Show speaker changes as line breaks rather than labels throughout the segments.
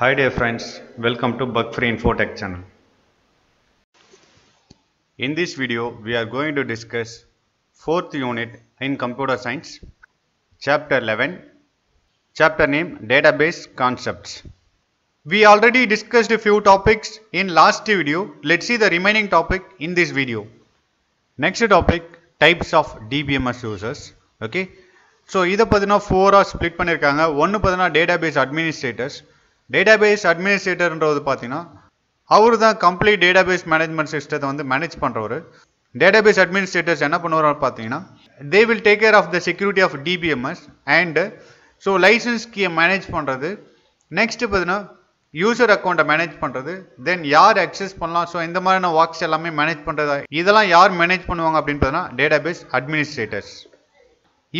Hi dear friends, welcome to Bug Free Infotech channel. In this video, we are going to discuss 4th unit in Computer Science, Chapter 11, Chapter name Database Concepts. We already discussed a few topics in last video. Let's see the remaining topic in this video. Next topic, types of DBMS users. Okay. So, either 4 or split பண்ணிருக்காங்க. 1 பார்த்தீங்கன்னா database administrators. Database அட்மினிஸ்ட்ரேட்டர்ன்றது பார்த்தீங்கன்னா அவர் தான் complete database management சிஸ்டத்தை வந்து manage பண்ணுறவர் database administrators என்ன பண்ணுவார் பார்த்தீங்கன்னா they will take care of the security of DBMS and so license கீயை மேனேஜ் பண்ணுறது நெக்ஸ்ட்டு பார்த்தீங்கன்னா யூசர் அக்கௌண்ட்டை மேனேஜ் பண்ணுறது தென் யார் அக்சஸ் பண்ணலாம் ஸோ இந்த மாதிரியான வாக்ஸ் எல்லாமே மேனேஜ் பண்ணுறதா இதெல்லாம் யார் மேனேஜ் பண்ணுவாங்க அப்படின்னு பார்த்தீங்கன்னா டேட்டாபேஸ் அட்மினிஸ்ட்ரேட்டர்ஸ்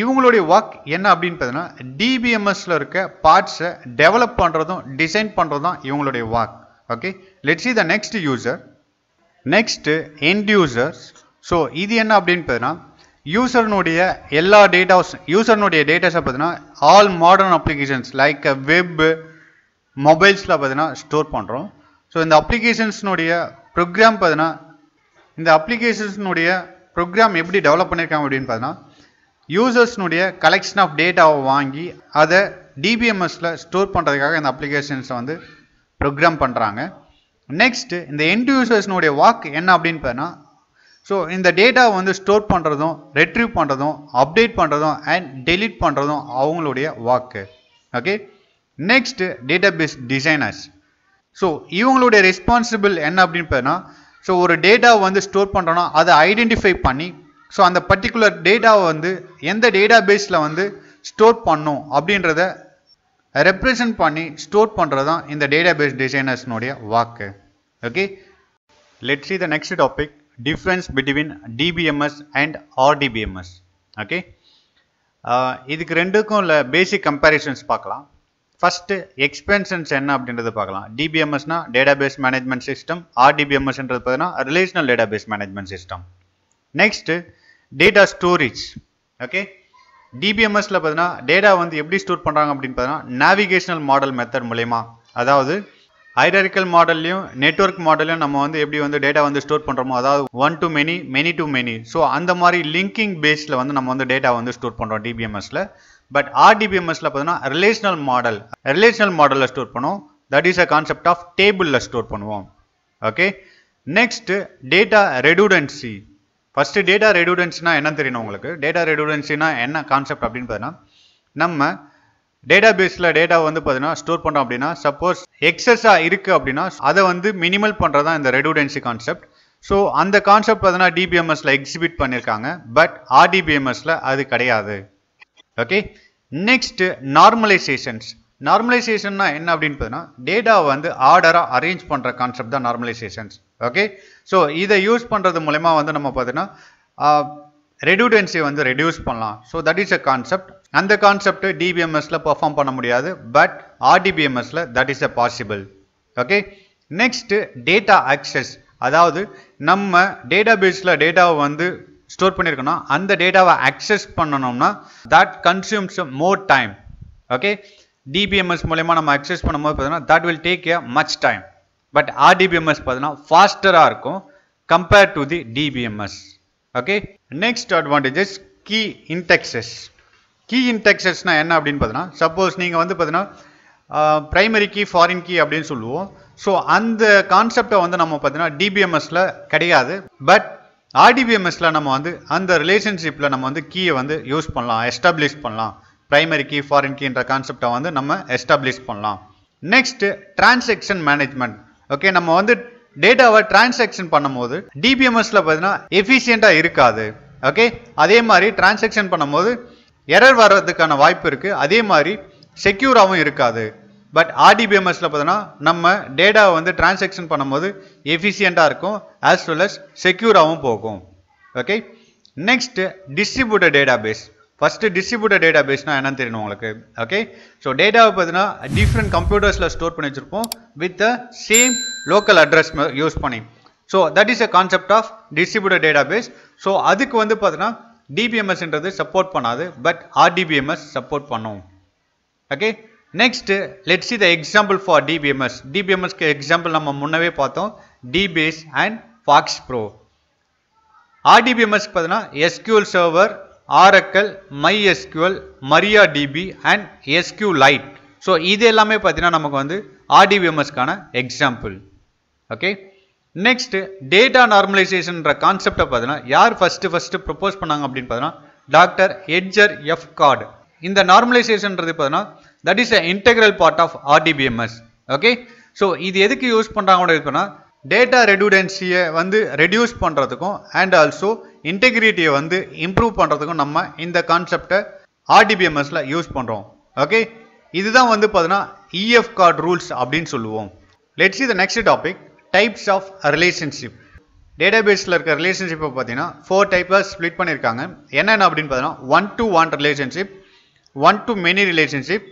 இவங்களுடைய ஒர்க் என்ன அப்படின்னு பார்த்தீங்கன்னா டிபிஎம்எஸில் இருக்க பார்ட்ஸை டெவலப் பண்ணுறதும் டிசைன் பண்ணுறதும் தான் இவங்களுடைய work okay let see the next user next end users so இது என்ன அப்படின்னு பார்த்தீங்கன்னா யூசர்னுடைய எல்லா டேட்டாஸ் யூசர்னுடைய டேட்டாஸை பார்த்தீங்கன்னா all modern applications like web மொபைல்ஸில் பார்த்தீங்கன்னா ஸ்டோர் பண்ணுறோம் ஸோ இந்த அப்ளிகேஷன்ஸ்னுடைய ப்ரோக்ராம் பார்த்தீங்கன்னா இந்த அப்ளிகேஷன்ஸ்னுடைய ப்ரோக்ராம் எப்படி டெவலப் பண்ணியிருக்காங்க அப்படின்னு பார்த்தீங்கன்னா யூசர்ஸ்னுடைய கலெக்ஷன் ஆஃப் டேட்டாவை வாங்கி அதை டிபிஎம்எஸில் ஸ்டோர் பண்ணுறதுக்காக இந்த அப்ளிகேஷன்ஸை வந்து ப்ரோக்ராம் பண்ணுறாங்க நெக்ஸ்ட்டு இந்த எண்ட் யூசர்ஸ்னுடைய வாக் என்ன அப்படின்னு பார்த்தீங்கன்னா ஸோ இந்த டேட்டாவை வந்து ஸ்டோர் பண்ணுறதும் ரெட்ரீவ் பண்ணுறதும் அப்டேட் பண்ணுறதும் அண்ட் டெலிட் பண்ணுறதும் அவங்களுடைய வாக்கு okay next data base designers so இவங்களுடைய ரெஸ்பான்சிபிள் என்ன அப்படின்னு பார்த்தீங்கன்னா ஸோ ஒரு டேட்டாவை வந்து ஸ்டோர் பண்ணுறோன்னா அதை ஐடென்டிஃபை பண்ணி ஸோ அந்த பர்டிகுலர் டேட்டாவை வந்து எந்த டேட்டா பேஸில் வந்து ஸ்டோர் பண்ணும் அப்படின்றத ரெப்ரசன்ட் பண்ணி ஸ்டோர் பண்ணுறது தான் இந்த டேட்டா பேஸ் டிசைனர்ஸ்னுடைய வாக்கு okay let see the next topic difference between DBMS and RDBMS okay இதுக்கு ரெண்டுக்கும் உள்ள பேசிக் கம்பேரிசன்ஸ் பார்க்கலாம் ஃபஸ்ட்டு எக்ஸ்பென்சன்ஸ் என்ன அப்படின்றத பார்க்கலாம் டிபிஎம்எஸ்னா பேஸ் மேனேஜ்மெண்ட் சிஸ்டம் ஆர்டிபிஎம்எஸ்ன்றது பார்த்தீங்கன்னா relational base management system next data storage okay டிபிஎம்எஸ்ல பார்த்தீங்கன்னா டேட்டா வந்து எப்படி ஸ்டோர் பண்ணுறாங்க அப்படின்னு பார்த்தீங்கன்னா நேவிகேஷனல் மாடல் மெத்தட் மூலயமா அதாவது ஹைராரிக்கல் மாடல்லையும் நெட்ஒர்க் மாடல்லையும் நம்ம வந்து எப்படி வந்து டேட்டா வந்து ஸ்டோர் பண்ணுறோமோ அதாவது one to many many to many so அந்த மாதிரி லிங்கிங் பேஸில் வந்து நம்ம வந்து டேட்டா வந்து ஸ்டோர் பண்ணுறோம் டிபிஎம்எஸில் பட் ஆர்டிபிஎம்எஸில் பார்த்தீங்கன்னா ரிலேஷனல் மாடல் ரிலேஷனல் மாடலில் ஸ்டோர் பண்ணுவோம் that is a concept of டேபிளில் ஸ்டோர் பண்ணுவோம் okay next data redundancy first data ரெடூடன்ஸ்னா என்ன தெரியணும் உங்களுக்கு டேட்டா ரெடூடன்சினா என்ன கான்செப்ட் அப்படின்னு பார்த்தீங்கன்னா நம்ம டேட்டா பேஸில் டேட்டா வந்து பார்த்தீங்கன்னா ஸ்டோர் பண்ணுறோம் அப்படின்னா சப்போஸ் எக்ஸஸாக இருக்குது அப்படின்னா அதை வந்து மினிமல் பண்ணுறது தான் இந்த ரெடூடன்சி கான்செப்ட் ஸோ அந்த கான்செப்ட் பார்த்தீங்கன்னா டிபிஎம்எஸில் எக்ஸிபிட் பண்ணியிருக்காங்க பட் ஆர்டிபிஎம்எஸில் அது கிடையாது ஓகே நெக்ஸ்ட் நார்மலைசேஷன்ஸ் நார்மலைசேஷன்னா என்ன அப்படின்னு பார்த்தீங்கன்னா டேட்டாவை வந்து ஆர்டராக அரேஞ்ச் பண்ணுற கான்செப்ட் தான் நார்மலைசேஷன்ஸ் ஓகே ஸோ இதை யூஸ் பண்ணுறது மூலயமா வந்து நம்ம பார்த்தீங்கன்னா ரெடியூடென்சியை வந்து ரெடியூஸ் பண்ணலாம் so that is a concept அந்த கான்செப்ட் டிபிஎம்எஸில் பர்ஃபார்ம் பண்ண முடியாது பட் ஆர்டிபிஎம்எஸில் that is a possible okay next data access அதாவது நம்ம டேட்டா பேஸில் டேட்டாவை வந்து ஸ்டோர் பண்ணியிருக்கோம்னா அந்த டேட்டாவை ஆக்சஸ் பண்ணணும்னா that consumes more time okay DBMS மூலயமா நம்ம அக்சஸ் பண்ணும்போது பார்த்தீங்கன்னா that will take a much time but RDBMS பார்த்தீங்கன்னா ஃபாஸ்டராக இருக்கும் compared to the DBMS okay next advantages key indexes key இன்டெக்ஸஸ்னால் என்ன அப்படின்னு பார்த்தீங்கன்னா சப்போஸ் நீங்கள் வந்து பார்த்தீங்கன்னா ப்ரைமரி கீ ஃபாரின் கீ அப்படின்னு சொல்லுவோம் ஸோ அந்த கான்செப்டை வந்து நம்ம பார்த்தீங்கன்னா டிபிஎம்எஸில் கிடையாது பட் ஆர்டிபிஎம்எஸில் நம்ம வந்து அந்த ரிலேஷன்ஷிப்பில் நம்ம வந்து கீயை வந்து யூஸ் பண்ணலாம் எஸ்டாப்ளிஷ் பண்ணலாம் ப்ரைமரி கீ ஃபாரின் கீன்ற கான்செப்டை வந்து நம்ம எஸ்டாப்ளிஷ் பண்ணலாம் நெக்ஸ்ட் டிரான்சாக்ஷன் மேனேஜ்மெண்ட் ஓகே நம்ம வந்து டேட்டாவை டிரான்சாக்ஷன் பண்ணும்போது டிபிஎம்எஸ்ல பார்த்தீங்கன்னா எஃபிஷியண்டாக இருக்காது ஓகே அதே மாதிரி டிரான்சாக்ஷன் பண்ணும்போது எரர் வர்றதுக்கான வாய்ப்பு இருக்குது அதே மாதிரி செக்யூராகவும் இருக்காது பட் ஆர்டிபிஎம்எஸில் பார்த்தோன்னா நம்ம டேட்டாவை வந்து டிரான்சாக்ஷன் பண்ணும்போது எஃபிஷியண்ட்டாக இருக்கும் ஆஸ் வெல் அஸ் செக்யூராகவும் போகும் okay next distributed data base first distributor data பேஸ்னால் என்னன்னு தெரியணும் உங்களுக்கு ஓகே ஸோ டேட்டாவை பார்த்தீங்கன்னா டிஃப்ரெண்ட் கம்ப்யூட்டர்ஸில் ஸ்டோர் பண்ணி வச்சிருப்போம் with the same local address use பண்ணி so that is a concept of distributor data base so அதுக்கு வந்து பார்த்தீங்கன்னா டிபிஎம்எஸ்ன்றது சப்போர்ட் பண்ணாது பட் ஆர்டிபிஎம்எஸ் சப்போர்ட் பண்ணும் okay next let see the example for DBMS டிபிஎம்எஸ்க்கு எக்ஸாம்பிள் நம்ம முன்னவே பார்த்தோம் dBase and FoxPro RDBMS பார்த்தீங்கன்னா SQL server Oracle my MySQL Maria DB and SQLite so இது எல்லாமே பார்த்தீங்கன்னா நமக்கு வந்து ஆர்டிவிஎம்எஸ்க்கான எக்ஸாம்பிள் ஓகே நெக்ஸ்ட் டேட்டா நார்மலைசேஷன்ற கான்செப்டை பார்த்தீங்கன்னா யார் ஃபஸ்ட்டு ஃபஸ்ட்டு ப்ரப்போஸ் பண்ணாங்க அப்படின்னு பார்த்தீங்கன்னா டாக்டர் எட்ஜர் எஃப் கார்டு இந்த நார்மலைசேஷன்றது பார்த்தீங்கன்னா that is a integral part of RDBMS okay so இது எதுக்கு யூஸ் பண்ணுறாங்க அப்படின்னா டேட்டா ரெடியூடென்சியை வந்து ரெடியூஸ் பண்ணுறதுக்கும் அண்ட் ஆல்சோ இன்டெகிரிட்டியை வந்து இம்ப்ரூவ் பண்ணுறதுக்கும் நம்ம இந்த கான்செப்டை ஆர்டிபிஎம்எஸில் யூஸ் பண்ணுறோம் ஓகே இதுதான் வந்து பார்த்தீங்கன்னா இஎஃப் e கார்டு ரூல்ஸ் அப்படின்னு சொல்லுவோம் let's see the next topic types of relationship டேட்டாபேஸில் இருக்க ரிலேஷன்ஷிப்பை பார்த்தீங்கன்னா ஃபோர் டைப்பாக ஸ்ப்ளிட் பண்ணியிருக்காங்க என்னென்ன அப்படின்னு பார்த்தீங்கன்னா one to one relationship one to many relationship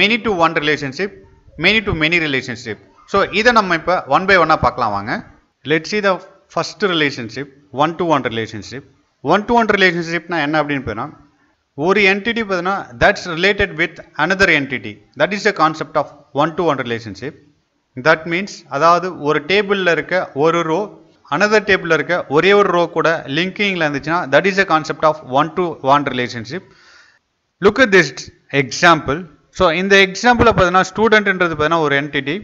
many to one relationship many to many relationship so இதை நம்ம இப்போ ஒன் பை ஒன்னாக பார்க்கலாம் வாங்க let's see the first relationship one to one relationship one to one ரிலேஷன்ஷிப்னா என்ன அப்படின்னு போனா ஒரு என்டிட்டி பார்த்தீங்கன்னா that's related with another entity that is the concept of one to one relationship that means அதாவது ஒரு டேபிளில் இருக்க ஒரு ரோ அனதர் டேபிளில் இருக்க ஒரே ஒரு ரோ கூட லிங்கிங்கில் இருந்துச்சுன்னா that is a concept of one to one relationship look at this example so இந்த எக்ஸாம்பிளில் பார்த்தீங்கன்னா ஸ்டூடெண்ட்ன்றது பார்த்தீங்கன்னா ஒரு என்டிட்டி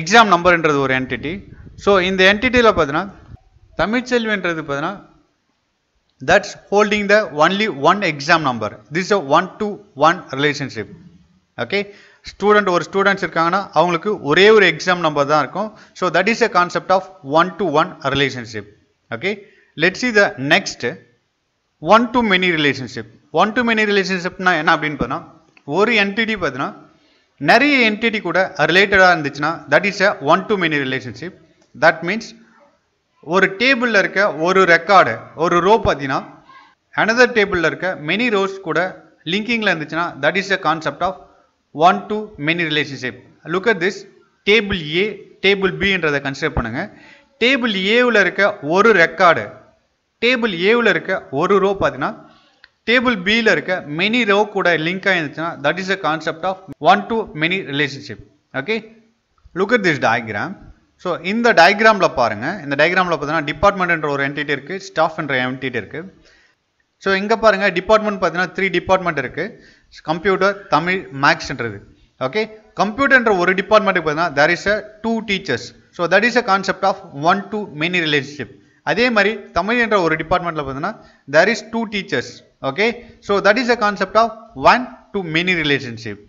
எக்ஸாம் நம்பர்ன்றது ஒரு என்டிட்டி ஸோ இந்த என்டிட்டியில் பார்த்தீங்கன்னா தமிழ்ச்செல்வின்றது பார்த்தீங்கன்னா that's holding the only one exam number this a one to one relationship okay student ஒரு ஸ்டூடெண்ட்ஸ் இருக்காங்கன்னா அவங்களுக்கு ஒரே ஒரு எக்ஸாம் நம்பர் தான் இருக்கும் so that is a concept of one to one relationship okay let see the next one to many relationship one to many ரிலேஷன்ஷிப்னா என்ன அப்படின்னு பார்த்தோம்னா ஒரு என்டிடி பார்த்தீங்கன்னா நிறைய என்டிடி கூட ரிலேட்டடாக இருந்துச்சுன்னா that is a one to many relationship that means ஒரு டேபிளில் இருக்க ஒரு ரெக்கார்டு ஒரு ரோ பார்த்தீங்கன்னா அனதர் டேபிளில் இருக்க மெனி ரோஸ் கூட லிங்கிங்கில் இருந்துச்சுன்னா that is a concept of one to many relationship look at this table A table பின்றதை கன்சிடர் பண்ணுங்கள் டேபிள் ஏவில் இருக்க ஒரு ரெக்கார்டு டேபிள் ஏவில் இருக்க ஒரு ரோ பார்த்தீங்கன்னா டேபிள் பியில் இருக்க மெனி ரோ கூட லிங்க் ஆகிருந்துச்சுன்னா that is a concept of one to many relationship okay look at this diagram so இந்த டயக்ராமில் பாருங்கள் இந்த டயக்ராமில் பார்த்தீங்கன்னா டிபார்ட்மெண்ட்ன்ற ஒரு என்டிட்டி இருக்குது ஸ்டாஃப்ன்ற என்டிட்டி இருக்குது ஸோ இங்கே பாருங்கள் டிபார்ட்மெண்ட் பார்த்தீங்கன்னா த்ரீ டிபார்ட்மெண்ட் இருக்குது கம்ப்யூட்டர் தமிழ் மேக்ஸ்ன்றது ஓகே கம்ப்யூட்டர்ன்ற ஒரு டிபார்ட்மெண்ட்டுக்கு பார்த்தீங்கன்னா there is a two teachers so that is a concept of one to many relationship அதே மாதிரி தமிழ் என்ற ஒரு டிபார்ட்மெண்ட்டில் பார்த்தீங்கன்னா there is two teachers okay so that is a concept of one to many relationship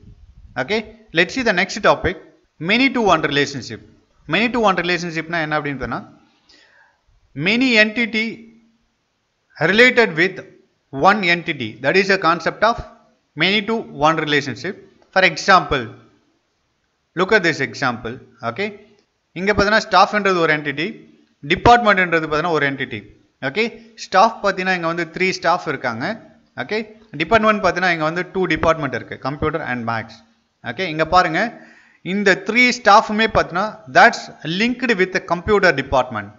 okay let see the next topic many to one relationship many to one ரிலேஷன்ஷிப்னா என்ன அப்படின்னு சொன்னால் many entity related with one entity that is a concept of many to one relationship for example look at this example okay இங்கே பார்த்தீங்கன்னா ஸ்டாஃப்ன்றது ஒரு entity டிபார்ட்மெண்ட்ன்றது பார்த்தீங்கன்னா ஒரு entity okay staff பார்த்தீங்கன்னா இங்கே வந்து த்ரீ ஸ்டாஃப் இருக்காங்க ஓகே டிபார்ட்மெண்ட் பார்த்தீங்கன்னா இங்கே வந்து டூ டிபார்ட்மெண்ட் இருக்குது கம்ப்யூட்டர் அண்ட் மேக்ஸ் ஓகே இங்கே பாருங்கள் in the three staff may patna that's linked with the computer department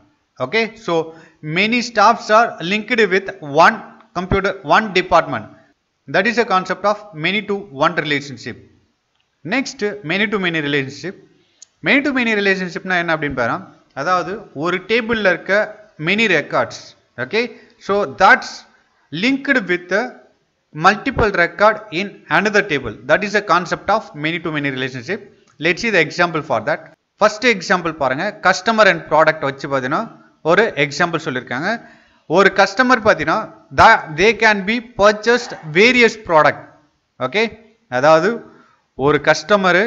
okay so many staffs are linked with one computer one department that is a concept of many to one relationship next many to many relationship many to many enna என்ன அப்படின்னு பாரு அதாவது ஒரு table இருக்க many records. Okay, so that's linked with the multiple record in another table. That is a concept of many to many relationship. Let see the example for that first example பாருங்கள் customer and product வச்சு பார்த்தீங்கன்னா ஒரு example சொல்லியிருக்காங்க ஒரு customer பார்த்தீங்கன்னா the they can be purchased various product okay அதாவது ஒரு customer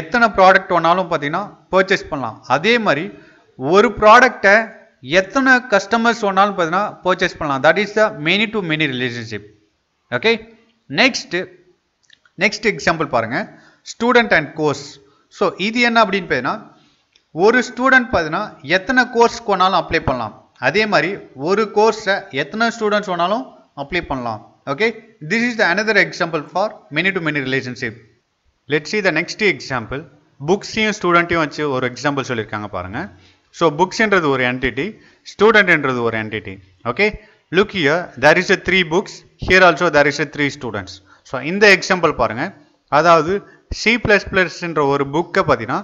எத்தனை ப்ராடக்ட் வேணாலும் பார்த்தீங்கன்னா பர்ச்சேஸ் பண்ணலாம் அதே மாதிரி ஒரு ப்ராடக்டை எத்தனை கஸ்டமர்ஸ் வேணாலும் பார்த்தீங்கன்னா பர்ச்சேஸ் பண்ணலாம் that is the many to many relationship okay next next example பாருங்கள் ஸ்டூடெண்ட் அண்ட் கோர்ஸ் ஸோ இது என்ன அப்படின்னு பார்த்தீங்கன்னா ஒரு ஸ்டூடெண்ட் பார்த்தீங்கன்னா எத்தனை கோர்ஸ் வேணாலும் அப்ளை பண்ணலாம் அதே மாதிரி ஒரு கோர்ஸை எத்தனை ஸ்டூடெண்ட்ஸ் வேணாலும் அப்ளை பண்ணலாம் okay this is the another example for many to many relationship let see the next example புக்ஸையும் ஸ்டூடெண்ட்டையும் வச்சு ஒரு எக்ஸாம்பிள் சொல்லியிருக்காங்க பாருங்கள் ஸோ புக்ஸ்ன்றது ஒரு என்டிட்டி ஸ்டூடெண்ட்ன்றது ஒரு entity okay look here there is a three books here also there is a three students so இந்த எக்ஸாம்பிள் பாருங்கள் அதாவது சி ப்ளஸ் ப்ளஸ்ன்ற ஒரு புக்கை பார்த்தீங்கன்னா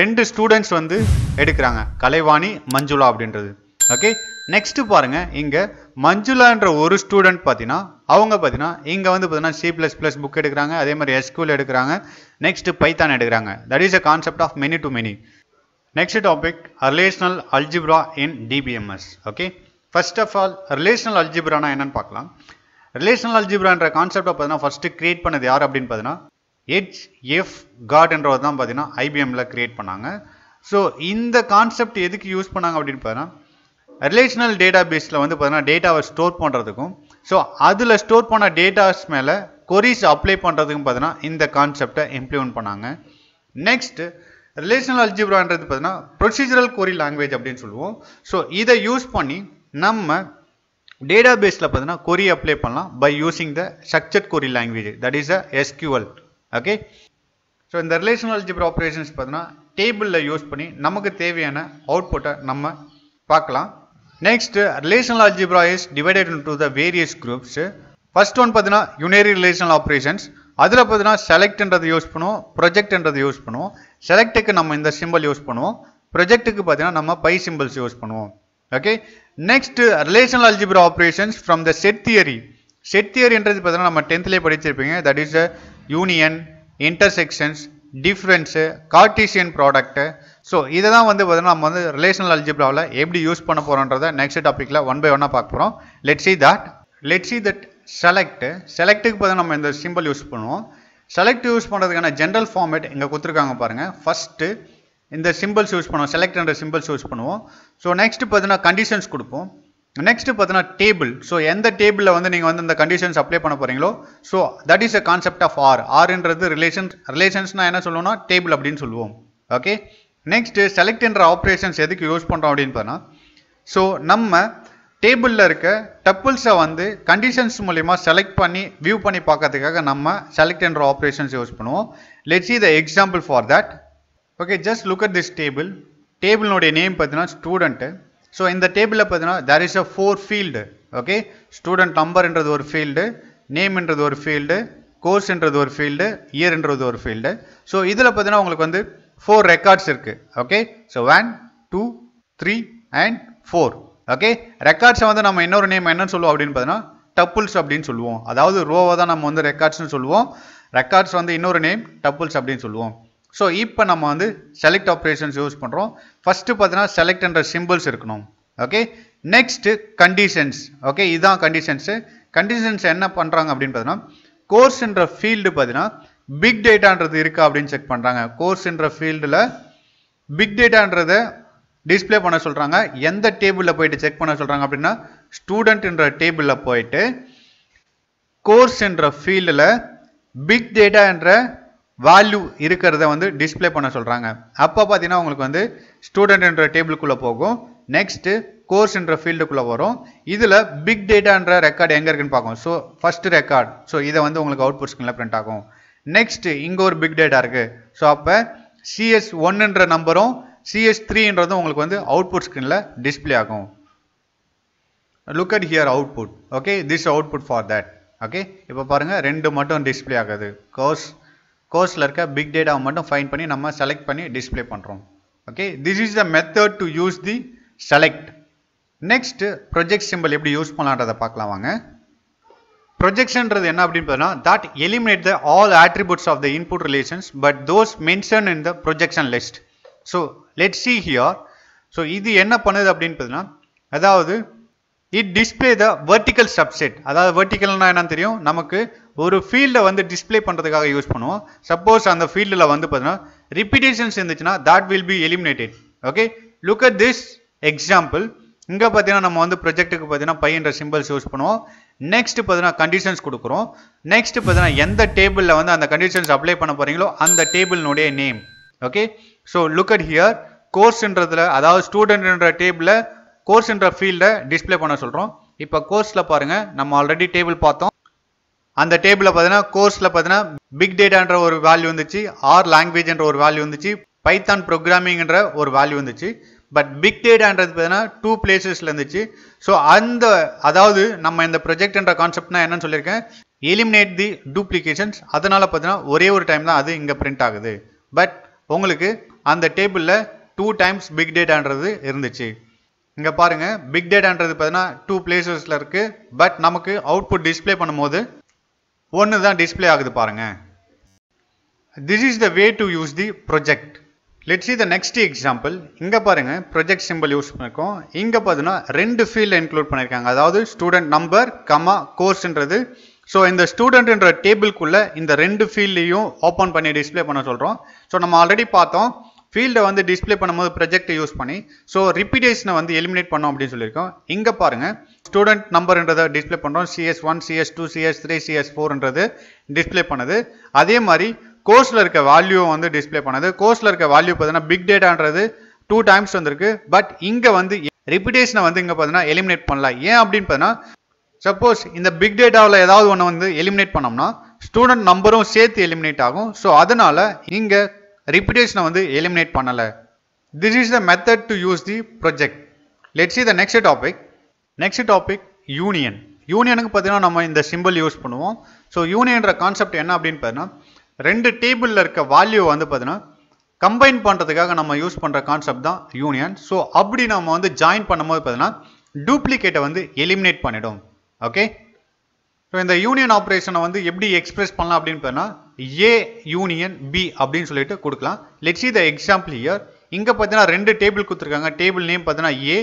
ரெண்டு ஸ்டூடெண்ட்ஸ் வந்து எடுக்கிறாங்க கலைவாணி மஞ்சுளா அப்படின்றது ஓகே நெக்ஸ்ட்டு பாருங்கள் இங்கே மஞ்சுளான்ற ஒரு ஸ்டூடெண்ட் பார்த்தீங்கன்னா அவங்க பார்த்தீங்கன்னா இங்கே வந்து பார்த்தீங்கன்னா சி ப்ளஸ் ப்ளஸ் புக் எடுக்கிறாங்க அதே மாதிரி எஸ்கூல் எடுக்கிறாங்க நெக்ஸ்ட்டு பைத்தான் எடுக்கிறாங்க that is a concept of many to many next topic relational algebra in DBMS okay first of all relational அல்ஜிப்ரானா என்னென்னு பார்க்கலாம் ரிலேஷனல் அல்ஜிப்ரான்ற கான்செப்டை பார்த்தீங்கன்னா ஃபஸ்ட்டு க்ரியேட் பண்ணது யார் அப்படின்னு பார்த்தீங்கன்னா ஹெச் எஃப் காட் என்றவர் தான் பார்த்தீங்கன்னா ஐபிஎம்மில் க்ரியேட் பண்ணாங்க ஸோ இந்த கான்செப்ட் எதுக்கு யூஸ் பண்ணாங்க அப்படின்னு பார்த்தீங்கன்னா ரிலேஷனல் டேட்டா பேஸில் வந்து பார்த்தீங்கன்னா டேட்டாவை ஸ்டோர் பண்ணுறதுக்கும் ஸோ அதில் ஸ்டோர் பண்ண டேட்டாஸ் மேலே கொரிஸ் அப்ளை பண்ணுறதுக்கும் பார்த்தீங்கன்னா இந்த கான்செப்டை இம்ப்ளிமெண்ட் பண்ணாங்க நெக்ஸ்ட்டு ரிலேஷனல் அல்ஜிப்ரான்றது பார்த்தீங்கன்னா ப்ரொசீஜரல் கொரி லாங்குவேஜ் அப்படின்னு சொல்லுவோம் ஸோ இதை யூஸ் பண்ணி நம்ம டேட்டா பேஸில் பார்த்தீங்கன்னா கொரி அப்ளை பண்ணலாம் by using the structured query language that is a SQL okay so இந்த ரிலேஷனல் அல்ஜிப்ரா ஆப்ரேஷன்ஸ் பார்த்தீங்கன்னா டேபிளில் யூஸ் பண்ணி நமக்கு தேவையான அவுட்புட்டை நம்ம பார்க்கலாம் next relational algebra is divided into the various groups first one பார்த்தீங்கன்னா யுனேரி ரிலேஷனல் ஆப்ரேஷன்ஸ் அதில் பார்த்தீங்கன்னா செலக்ட்ன்றது யூஸ் பண்ணுவோம் ப்ரொஜெக்ட்ன்றது யூஸ் பண்ணுவோம் செலக்ட்டுக்கு நம்ம இந்த சிம்பிள் யூஸ் பண்ணுவோம் ப்ரொஜெக்ட்டுக்கு பார்த்தீங்கன்னா நம்ம பை சிம்பிள்ஸ் யூஸ் பண்ணுவோம் okay next relational algebra operations from the set theory set என்றது பார்த்தீங்கன்னா நம்ம டென்த்லேயே படிச்சிருப்பீங்க that is a union intersections difference Cartesian product so இதை தான் வந்து பார்த்தீங்கன்னா நம்ம வந்து ரிலேஷனல் அல்ஜிப்ராவில் எப்படி யூஸ் பண்ண போகிறோன்றதை நெக்ஸ்ட் டாப்பிக்கில் ஒன் பை ஒன்னாக பார்க்க போகிறோம் let see that let see that select செலக்ட்டுக்கு பார்த்தீங்கன்னா நம்ம இந்த சிம்பிள் யூஸ் பண்ணுவோம் செலக்ட் யூஸ் பண்ணுறதுக்கான ஜென்ரல் ஃபார்மேட் இங்கே கொடுத்துருக்காங்க பாருங்கள் ஃபஸ்ட்டு இந்த சிம்பிள்ஸ் யூஸ் பண்ணுவோம் என்ற சிம்பிள்ஸ் யூஸ் பண்ணுவோம் ஸோ நெக்ஸ்ட் பார்த்தீங்கன்னா கண்டிஷன்ஸ் கொடுப்போம் நெக்ஸ்ட் பார்த்தீங்கன்னா டேபிள் ஸோ எந்த டேபிளில் வந்து நீங்கள் வந்து இந்த கண்டிஷன்ஸ் அப்ளை பண்ண போகிறீங்களோ so that is a concept of R ஆர்ன்றது ரிலேஷன் ரிலேஷன்ஸ்னால் என்ன சொல்லுவோம்னா டேபிள் அப்படின்னு சொல்லுவோம் ஓகே நெக்ஸ்ட் செலக்ட்ன்ற ஆப்ரேஷன்ஸ் எதுக்கு யூஸ் பண்ணுறோம் அப்படின்னு பார்த்தீங்கன்னா ஸோ நம்ம டேபிளில் இருக்க டப்புள்ஸை வந்து கண்டிஷன்ஸ் மூலிமா செலக்ட் பண்ணி வியூ பண்ணி பார்க்கறதுக்காக நம்ம செலக்ட் என்ற ஆப்ரேஷன்ஸ் யூஸ் பண்ணுவோம் let see the example for that okay just look at this table டேபிளினுடைய நேம் பார்த்தீங்கன்னா ஸ்டூடெண்ட்டு ஸோ இந்த டேபிளில் பார்த்தீங்கன்னா there is a four field okay student நம்பர்ன்றது ஒரு ஃபீல்டு நேம்ன்றது ஒரு ஃபீல்டு கோர்ஸ்ன்றது ஒரு ஃபீல்டு இயர்ன்றது ஒரு ஃபீல்டு ஸோ இதில் பார்த்தீங்கன்னா உங்களுக்கு வந்து ஃபோர் ரெக்கார்ட்ஸ் இருக்குது okay so one two three and four okay ரெக்கார்ட்ஸை வந்து நம்ம இன்னொரு நேம் என்னன்னு சொல்லுவோம் அப்படின்னு பார்த்தீங்கன்னா டப்புல்ஸ் அப்படின்னு சொல்லுவோம் அதாவது ரோவை தான் நம்ம வந்து ரெக்கார்ட்ஸ்னு சொல்லுவோம் ரெக்கார்ட்ஸ் வந்து இன்னொரு நேம் டப்புல்ஸ் அப்படின்னு சொல்லுவோம் ஸோ இப்போ நம்ம வந்து செலக்ட் ஆப்ரேஷன்ஸ் யூஸ் பண்ணுறோம் ஃபஸ்ட்டு பார்த்தீங்கன்னா செலக்ட்ன்ற சிம்பிள்ஸ் இருக்கணும் ஓகே நெக்ஸ்ட்டு கண்டிஷன்ஸ் ஓகே இதுதான் கண்டிஷன்ஸு கண்டிஷன்ஸ் என்ன பண்ணுறாங்க அப்படின்னு பார்த்தீங்கன்னா கோர்ஸுன்ற ஃபீல்டு பார்த்தீங்கன்னா பிக் டேட்டான்றது இருக்கா அப்படின்னு செக் பண்ணுறாங்க கோர்ஸுன்ற ஃபீல்டில் பிக் டேட்டான்றதை டிஸ்பிளே பண்ண சொல்கிறாங்க எந்த டேபிளில் போயிட்டு செக் பண்ண சொல்கிறாங்க அப்படின்னா ஸ்டூடெண்ட்ன்ற டேபிளில் போயிட்டு கோர்ஸ்ன்ற ஃபீல்டில் பிக் டேட்டா என்ற வேல்யூ இருக்கிறத வந்து டிஸ்பிளே பண்ண சொல்கிறாங்க அப்போ பார்த்தீங்கன்னா உங்களுக்கு வந்து ஸ்டூடெண்ட்ன்ற டேபிளுக்குள்ளே போகும் நெக்ஸ்ட்டு கோர்ஸ்ன்ற ஃபீல்டுக்குள்ளே வரும் இதில் பிக் டேட்டான்ற ரெக்கார்டு எங்கே இருக்குன்னு பார்க்கும் ஸோ ஃபஸ்ட்டு ரெக்கார்ட் ஸோ இதை வந்து உங்களுக்கு அவுட்புட் ஸ்கிரீனில் பிரிண்ட் ஆகும் நெக்ஸ்ட்டு இங்கே ஒரு பிக் டேட்டா இருக்குது ஸோ அப்போ சிஎஸ் ஒன்னுன்ற நம்பரும் சிஎஸ் த்ரீன்றதும் உங்களுக்கு வந்து அவுட்புட் ஸ்க்ரீனில் டிஸ்பிளே ஆகும் look at here output okay this output for that okay இப்போ பாருங்கள் ரெண்டு மட்டும் டிஸ்பிளே ஆகுது கோர்ஸ் கோர்ஸில் இருக்க பிக் டேட்டாவை மட்டும் ஃபைன் பண்ணி நம்ம செலக்ட் பண்ணி டிஸ்பிளே பண்ணுறோம் okay this is the method to use the select next project symbol எப்படி யூஸ் பண்ணலான்றதை பார்க்கலாம் வாங்க ப்ரொஜெக்ஷன்றது என்ன அப்படின்னு பார்த்தீங்கன்னா that eliminate the all attributes of the input relations but those mention in the projection list so let see here so இது என்ன பண்ணுது அப்படின்னு பார்த்தீங்கன்னா அதாவது it display the vertical subset அதாவது வெர்டிக்கல்னா என்னன்னு தெரியும் நமக்கு ஒரு ஃபீல்டை வந்து டிஸ்பிளே பண்ணுறதுக்காக யூஸ் பண்ணுவோம் சப்போஸ் அந்த ஃபீல்டில் வந்து பார்த்தீங்கன்னா ரிப்பீட்டேஷன்ஸ் இருந்துச்சுன்னா that will be eliminated okay look at this example இங்கே பார்த்தீங்கன்னா நம்ம வந்து ப்ரொஜெக்ட்டுக்கு பார்த்தீங்கன்னா பையன்ற சிம்பிள்ஸ் யூஸ் பண்ணுவோம் நெக்ஸ்ட் பார்த்தீங்கன்னா கண்டிஷன்ஸ் கொடுக்குறோம் நெக்ஸ்ட் பார்த்தீங்கன்னா எந்த டேபிளில் வந்து அந்த கண்டிஷன்ஸ் அப்ளை பண்ண போகிறீங்களோ அந்த டேபிளினுடைய name okay so look at here கோர்ஸ்ன்றதில் அதாவது ஸ்டூடெண்ட்ன்ற டேபிளில் கோர்ஸ்ன்ற ஃபீல்டை டிஸ்பிளே பண்ண சொல்கிறோம் இப்போ கோர்ஸில் பாருங்கள் நம்ம ஆல்ரெடி டேபிள் பார்த்தோம் அந்த டேபிளில் பார்த்தீங்கன்னா கோர்ஸில் பார்த்தீங்கன்னா பிக் டேட்டான்ற ஒரு வேல்யூ வந்துச்சு ஆர் லாங்குவேஜ்ன்ற ஒரு வேல்யூ வந்துச்சு பைத்தான் ப்ரோக்ராமிங்ன்ற ஒரு வேல்யூ வந்துச்சு பட் பிக் டேட்டான்றது பார்த்தீங்கன்னா டூ பிளேசஸில் இருந்துச்சு ஸோ அந்த அதாவது நம்ம இந்த ப்ரொஜெக்ட்ன்ற கான்செப்ட்னா என்னன்னு சொல்லியிருக்கேன் எலிமினேட் தி டூப்ளிகேஷன்ஸ் அதனால் பார்த்தீங்கன்னா ஒரே ஒரு டைம் தான் அது இங்கே பிரிண்ட் ஆகுது பட் உங்களுக்கு அந்த டேபிளில் டூ டைம்ஸ் பிக் டேட்டான்றது இருந்துச்சு இங்கே பாருங்கள் பிக் டேட்டான்றது பார்த்தீங்கன்னா டூ பிளேசஸில் இருக்குது பட் நமக்கு அவுட்புட் டிஸ்பிளே பண்ணும்போது ஒன்று தான் டிஸ்பிளே ஆகுது பாருங்கள் this is the way to use the project let see the next example இங்கே பாருங்கள் ப்ரொஜெக்ட் சிம்பிள் யூஸ் பண்ணியிருக்கோம் இங்கே பார்த்தீங்கன்னா ரெண்டு ஃபீல்டை இன்க்ளூட் பண்ணியிருக்காங்க அதாவது ஸ்டூடெண்ட் நம்பர் கமா கோர்ஸ்ன்றது ஸோ இந்த ஸ்டூடெண்ட்ன்ற டேபிள்குள்ளே இந்த ரெண்டு ஃபீல்டையும் ஓப்பன் பண்ணி டிஸ்பிளே பண்ண சொல்கிறோம் ஸோ நம்ம ஆல்ரெடி பார்த்தோம் ஃபீல்டை வந்து டிஸ்பிளே பண்ணும்போது ப்ரொஜெக்டை யூஸ் பண்ணி ஸோ ரிப்பீடேஷனை வந்து எலிமினேட் பண்ணோம் அப்படின்னு சொல்லியிருக்கோம் இங்கே பாருங்கள் ஸ்டூடெண்ட் நம்பர்ன்றதை டிஸ்பிளே பண்ணுறோம் CS one CS two CS three CS ஃபோர்ன்றது டிஸ்பிளே பண்ணுது அதே மாதிரி கோர்ஸில் இருக்க வேல்யூவை வந்து டிஸ்பிளே பண்ணுது கோர்ஸில் இருக்க வேல்யூ பார்த்தீங்கன்னா பிக் டேட்டான்றது டூ டைம்ஸ் வந்திருக்கு பட் இங்கே வந்து ரிப்பிடேஷனை வந்து இங்கே பார்த்தீங்கன்னா எலிமினேட் பண்ணலாம் ஏன் அப்படின்னு பார்த்தீங்கன்னா சப்போஸ் இந்த பிக் டேட்டாவில் ஏதாவது ஒன்று வந்து எலிமினேட் பண்ணோம்னா ஸ்டூடெண்ட் நம்பரும் சேர்த்து எலிமினேட் ஆகும் ஸோ அதனால் இங்கே ரிப்பிடேஷனை வந்து எலிமினேட் பண்ணலை this is the method to use the project let's see the next topic next topic union யூனியனுக்கு பார்த்தீங்கன்னா நம்ம இந்த சிம்பிள் யூஸ் பண்ணுவோம் ஸோ யூனியன்ற கான்செப்ட் என்ன அப்படின்னு பார்த்தீங்கன்னா ரெண்டு டேபிளில் இருக்க வேல்யூ வந்து பார்த்தீங்கன்னா கம்பைன் பண்ணுறதுக்காக நம்ம யூஸ் பண்ணுற கான்செப்ட் தான் யூனியன் ஸோ அப்படி நம்ம வந்து ஜாயின் பண்ணும்போது பார்த்தீங்கன்னா டூப்ளிகேட்டை வந்து எலிமினேட் பண்ணிடும் ஓகே ஸோ இந்த யூனியன் ஆப்ரேஷனை வந்து எப்படி எக்ஸ்பிரஸ் பண்ணலாம் அப்படின்னு பார்த்தீங்கன்னா ஏ யூனியன் பி அப்படின்னு சொல்லிட்டு கொடுக்கலாம் let's see the example here இங்கே பார்த்தீங்கன்னா ரெண்டு டேபிள் கொடுத்துருக்காங்க டேபிள் நேம் பார்த்தீங்கன்னா ஏ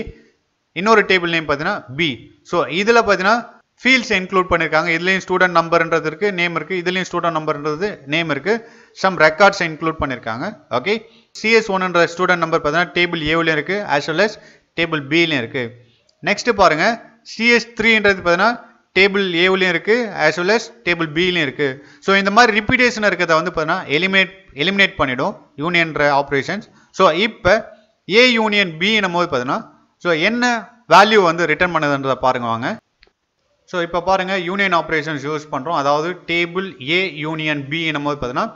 இன்னொரு டேபிள் நேம் பார்த்தீங்கன்னா பி ஸோ இதில் பார்த்தீங்கன்னா ஃபீல்ட்ஸ் இன்க்ளூட் பண்ணியிருக்காங்க இதுலேயும் ஸ்டூடெண்ட் நம்பர்ன்றது இருக்குது நேம் இருக்குது இதுலேயும் ஸ்டூடெண்ட் நம்பர்ன்றது நேம் இருக்குது சம் ரெக்கார்ட்ஸ் இன்க்ளூட் பண்ணியிருக்காங்க ஓகே சிஎஸ் ஒன்ன்ற ஸ்டூடெண்ட் நம்பர் பார்த்தீங்கன்னா டேபிள் ஏவிலையும் இருக்குது ஆஸ் வெல் அஸ் டேபிள் பிலையும் இருக்குது நெக்ஸ்ட்டு பாருங்கள் சிஎஸ் த்ரீன்றது பார்த்தீங்கன்னா டேபிள் ஏவிலையும் இருக்குது ஆஸ் வெல் அஸ் டேபிள் பிலையும் இருக்குது ஸோ இந்த மாதிரி ரிப்பீட்டேஷன் இருக்கிறத வந்து பார்த்தீங்கன்னா எலிமினேட் எலிமினேட் பண்ணிவிடும் யூனியன்ற ஆப்ரேஷன்ஸ் ஸோ இப்போ ஏ யூனியன் பின்னும் போது பார்த்தீங்கன்னா ஸோ என்ன வேல்யூ வந்து ரிட்டர்ன் பண்ணுதுன்றதை பாருங்க வாங்க ஸோ இப்போ பாருங்கள் யூனியன் ஆப்ரேஷன்ஸ் யூஸ் பண்ணுறோம் அதாவது டேபிள் ஏ யூனியன் பி என்னும்போது பார்த்தீங்கன்னா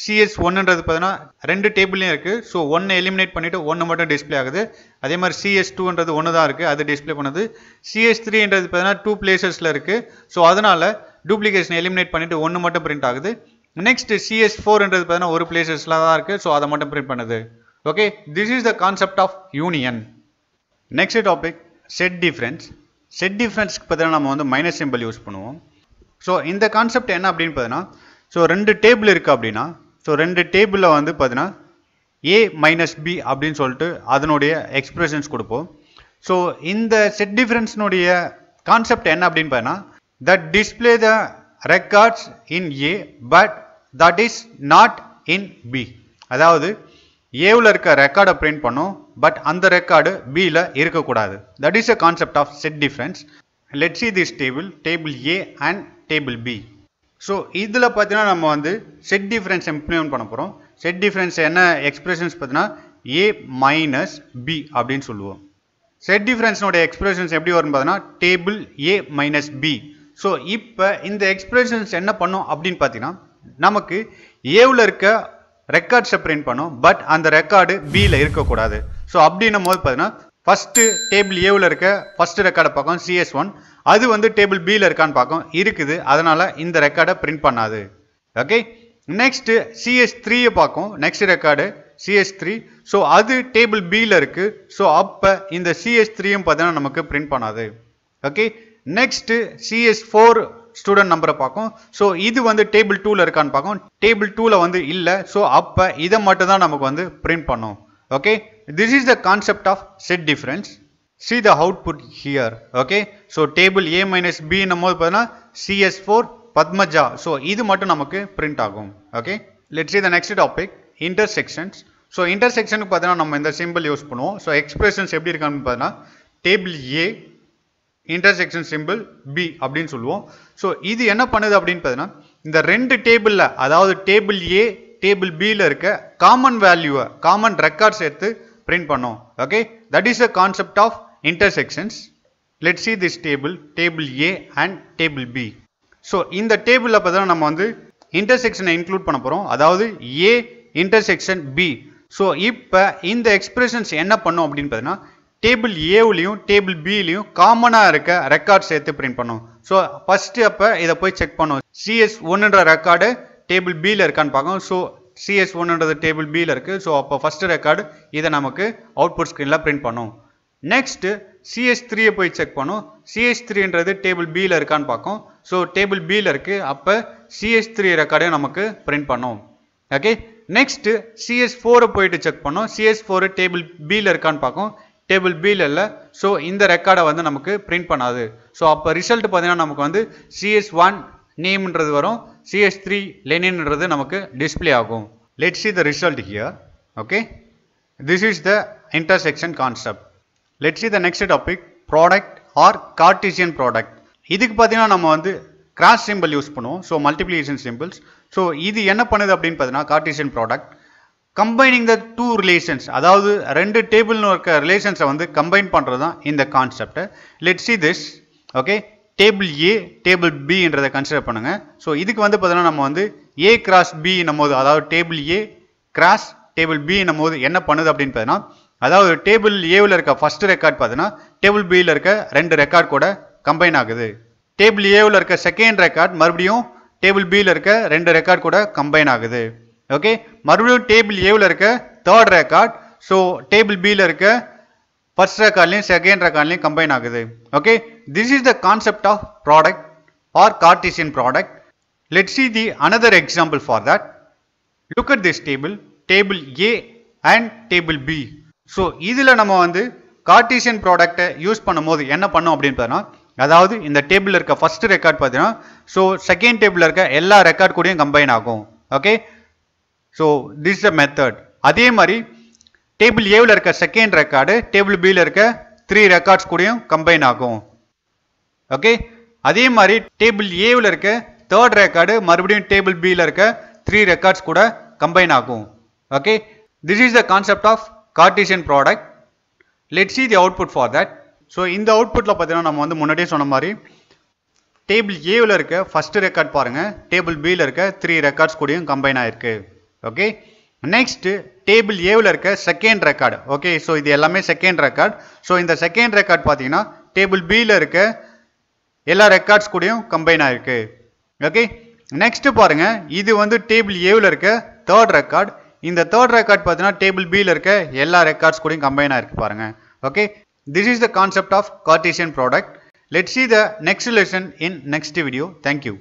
சிஎஸ் ஒன்றுன்றது பார்த்தீங்கன்னா ரெண்டு டேபிள்லையும் இருக்குது ஸோ ஒன்று எலிமினேட் பண்ணிவிட்டு ஒன்று மட்டும் டிஸ்பிளே ஆகுது அதே மாதிரி சிஎஸ் டூன்றது ஒன்று தான் இருக்குது அது டிஸ்பிளே பண்ணுது சிஎஸ் த்ரீன்றது பார்த்தீங்கன்னா டூ பிளேசஸில் இருக்குது ஸோ அதனால் டூப்ளிகேஷன் எலிமினேட் பண்ணிவிட்டு ஒன்று மட்டும் பிரிண்ட் ஆகுது நெக்ஸ்ட் சிஎஸ் ஃபோர்ன்றது பார்த்தீங்கன்னா ஒரு பிளேசஸில் தான் இருக்குது ஸோ அதை மட்டும் பிரிண்ட் பண்ணுது okay this is the concept of union next topic set difference set டிஃப்ரென்ஸ்க்கு பார்த்தீங்கன்னா நம்ம வந்து மைனஸ் சிம்பிள் யூஸ் பண்ணுவோம் ஸோ இந்த கான்செப்ட் என்ன அப்படின்னு பார்த்தீங்கன்னா ஸோ ரெண்டு டேபிள் இருக்குது அப்படின்னா ஸோ ரெண்டு டேபிளில் வந்து பார்த்தீங்கன்னா ஏ மைனஸ் பி அப்படின்னு சொல்லிட்டு அதனுடைய எக்ஸ்பிரஷன்ஸ் கொடுப்போம் ஸோ இந்த செட் டிஃபரன்ஸ்னுடைய கான்செப்ட் என்ன அப்படின்னு பார்த்தீங்கன்னா that display the records in A but that is not in B அதாவது ஏவில் இருக்க ரெக்கார்டை பிரிண்ட் பண்ணோம் பட் அந்த ரெக்கார்டு பியில் இருக்கக்கூடாது that is a concept of set difference let see this table table A and table B so இதில் பார்த்தீங்கன்னா நம்ம வந்து செட் டிஃப்ரென்ஸ் இம்ப்ளிமெண்ட் பண்ண போகிறோம் செட் டிஃப்ரென்ஸ் என்ன எக்ஸ்பிரஷன்ஸ் பார்த்தீங்கன்னா ஏ மைனஸ் பி அப்படின்னு சொல்லுவோம் செட் டிஃப்ரென்ஸினுடைய எக்ஸ்பிரஷன்ஸ் எப்படி வரும் பார்த்தீங்கன்னா table A minus B so இப்போ இந்த எக்ஸ்பிரஷன்ஸ் என்ன பண்ணும் அப்படின்னு பார்த்தீங்கன்னா நமக்கு ஏவில் இருக்க ரெக்கார்ட்ஸை பிரிண்ட் பண்ணும் பட் அந்த ரெக்கார்டு பியில் இருக்கக்கூடாது ஸோ அப்படின்னும் போது பார்த்தீங்கன்னா ஃபஸ்ட்டு டேபிள் ஏவில் இருக்க ஃபஸ்ட்டு ரெக்கார்டை பார்க்கும் சிஎஸ் ஒன் அது வந்து டேபிள் பியில் இருக்கான்னு பார்க்கும் இருக்குது அதனால் இந்த ரெக்கார்டை பிரிண்ட் பண்ணாது ஓகே நெக்ஸ்ட்டு சிஎஸ் த்ரீயை பார்க்கும் next record CS three so அது டேபிள் பியில் இருக்குது ஸோ அப்போ இந்த சிஎஸ் த்ரீயும் பார்த்தீங்கன்னா நமக்கு பிரிண்ட் பண்ணாது okay next CS four student நம்பரை பார்க்கும் ஸோ இது வந்து டேபிள் டூவில் இருக்கான்னு பார்க்கும் டேபிள் டூவில் வந்து இல்லை ஸோ அப்போ இதை மட்டும் தான் நமக்கு வந்து பிரிண்ட் பண்ணும் okay This is the concept of set difference. See the output here. Okay. So table A minus B நம்ம பார்த்தா CS4 Padmaja. So இது மட்டும் நமக்கு print ஆகும். Okay. Let's see the next topic. Intersections. So இன்டர்செக்ஷனுக்கு பார்த்தீங்கன்னா நம்ம இந்த சிம்பிள் யூஸ் பண்ணுவோம் ஸோ எக்ஸ்பிரஷன்ஸ் எப்படி இருக்கான்னு பார்த்தீங்கன்னா table A intersection symbol B அப்படின்னு சொல்லுவோம் ஸோ இது என்ன பண்ணுது அப்படின்னு பார்த்தீங்கன்னா இந்த ரெண்டு டேபிளில் அதாவது டேபிள் ஏ டேபிள் பியில் இருக்க காமன் வேல்யூவை காமன் ரெக்கார்ட்ஸ் எடுத்து பிரிண்ட் பண்ணோம் okay that is the concept of intersections let see this table table A and table B so இந்த table அப்பதான் நம்ம வந்து intersection இன்க்ளூட் பண்ண போறோம் அதாவது A intersection பி ஸோ இப்போ இந்த எக்ஸ்பிரஷன்ஸ் என்ன பண்ணும் அப்படின்னு பார்த்தீங்கன்னா டேபிள் ஏவுலையும் டேபிள் பிலையும் காமனாக இருக்க ரெக்கார்ட் சேர்த்து பிரிண்ட் பண்ணும் ஸோ ஃபஸ்ட்டு அப்போ இதை போய் செக் பண்ணுவோம் சிஎஸ் ஒன்றுன்ற ரெக்கார்டு டேபிள் பியில் இருக்கான்னு பார்க்கும் ஸோ சிஎஸ் ஒன்னுன்றது டேபிள் பியில் இருக்குது ஸோ அப்போ ஃபஸ்ட்டு ரெக்கார்டு இதை நமக்கு அவுட்புட் ஸ்க்ரீனில் பிரிண்ட் பண்ணும் நெக்ஸ்ட்டு சிஎஸ் த்ரீயை போய் செக் பண்ணும் சிஎஸ் த்ரீன்றது டேபிள் பியில் இருக்கான்னு பார்க்கும் ஸோ டேபிள் பியில் இருக்குது அப்போ சிஎஸ் த்ரீ ரெக்கார்டையும் நமக்கு பிரிண்ட் பண்ணும் ஓகே நெக்ஸ்ட்டு சிஎஸ் ஃபோரை போயிட்டு செக் பண்ணோம் சிஎஸ் ஃபோரு டேபிள் பியில் இருக்கான்னு பார்க்கும் டேபிள் பியில் இல்லை ஸோ இந்த ரெக்கார்டை வந்து நமக்கு பிரிண்ட் பண்ணாது ஸோ அப்போ ரிசல்ட் பார்த்தீங்கன்னா நமக்கு வந்து சிஎஸ் ஒன் நேம்ன்றது வரும் சிஹெச் த்ரீ லெனின்றது நமக்கு டிஸ்பிளே ஆகும் let see the result here okay this is the intersection concept let see the next topic product or cartesian product இதுக்கு பார்த்தீங்கன்னா நம்ம வந்து கிராஸ் சிம்பிள் யூஸ் பண்ணுவோம் ஸோ மல்டிப்ளிகேஷன் சிம்பிள்ஸ் ஸோ இது என்ன பண்ணுது அப்படின்னு பார்த்தீங்கன்னா cartesian product combining the two relations அதாவது ரெண்டு டேபிள்னு இருக்க ரிலேஷன்ஸை வந்து கம்பைன் பண்ணுறது தான் இந்த concept let see this okay table A table பின்றதை கன்சிடர் பண்ணுங்கள் ஸோ இதுக்கு வந்து பார்த்தீங்கன்னா நம்ம வந்து ஏ கிராஸ் பி போது அதாவது table A cross table B போது என்ன பண்ணுது அப்படின்னு பார்த்தீங்கன்னா அதாவது டேபிள் ஏவில் இருக்க ஃபர்ஸ்ட் ரெக்கார்ட் பார்த்தீங்கன்னா டேபிள் பியில் இருக்க ரெண்டு ரெக்கார்ட் கூட கம்பைன் ஆகுது டேபிள் ஏவில் இருக்க செகண்ட் ரெக்கார்ட் மறுபடியும் டேபிள் பியில் இருக்க ரெண்டு ரெக்கார்ட் கூட கம்பைன் ஆகுது ஓகே மறுபடியும் டேபிள் ஏவில் இருக்க தேர்ட் ரெக்கார்ட் ஸோ டேபிள் பியில் இருக்க ஃபர்ஸ்ட் ரெக்கார்ட்லையும் செகண்ட் ரெக்கார்ட்லையும் கம்பைன் ஆகுது okay This is the concept of product or Cartesian product. Let's see the another example for that. Look at this table, table A and table B. So இதில் நம்ம வந்து Cartesian ப்ராடக்டை use பண்ணும்போது என்ன பண்ணோம் அப்படின்னு பார்த்தீங்கன்னா அதாவது இந்த டேபிள் இருக்க ஃபர்ஸ்ட் ரெக்கார்ட் பார்த்தீங்கன்னா ஸோ செகண்ட் டேபிளில் இருக்க எல்லா ரெக்கார்ட் கூடயும் கம்பைன் ஆகும் okay so this the method அதே மாதிரி டேபிள் ஏவில் இருக்க செகண்ட் ரெக்கார்டு டேபிள் பியில் இருக்க த்ரீ ரெக்கார்ட்ஸ் கூடயும் கம்பைன் ஆகும் ஓகே அதே மாதிரி டேபிள் ஏவில் இருக்க தேர்ட் ரெக்கார்டு மறுபடியும் டேபிள் பியில் இருக்க த்ரீ ரெக்கார்ட்ஸ் கூட கம்பைன் ஆகும் okay this is the concept of cartesian product let see the output for that so இந்த அவுட்புட்டில் பார்த்தீங்கன்னா நம்ம வந்து முன்னாடியே சொன்ன மாதிரி டேபிள் ஏவில் இருக்க ஃபஸ்ட்டு ரெக்கார்ட் பாருங்கள் டேபிள் பியில் இருக்க த்ரீ ரெக்கார்ட்ஸ் கூடயும் கம்பைன் ஆகிருக்கு ஓகே நெக்ஸ்ட்டு டேபிள் ஏவில் இருக்க செகண்ட் ரெக்கார்டு ஓகே ஸோ இது எல்லாமே செகண்ட் ரெக்கார்ட் ஸோ இந்த செகண்ட் ரெக்கார்ட் பார்த்தீங்கன்னா டேபிள் பியில் இருக்க எல்லா ரெக்கார்ட்ஸ் கூடயும் கம்பைன் ஆயிருக்கு ஓகே நெக்ஸ்ட் பாருங்க இது வந்து டேபிள் ஏவில் இருக்க தேர்ட் ரெக்கார்ட் இந்த தேர்ட் ரெக்கார்ட் பார்த்தீங்கன்னா டேபிள் பியில் இருக்க எல்லா ரெக்கார்ட்ஸ் கூடயும் கம்பைன் ஆயிருக்கு பாருங்க okay this is the concept of cartesian product let see the next lesson in next video thank you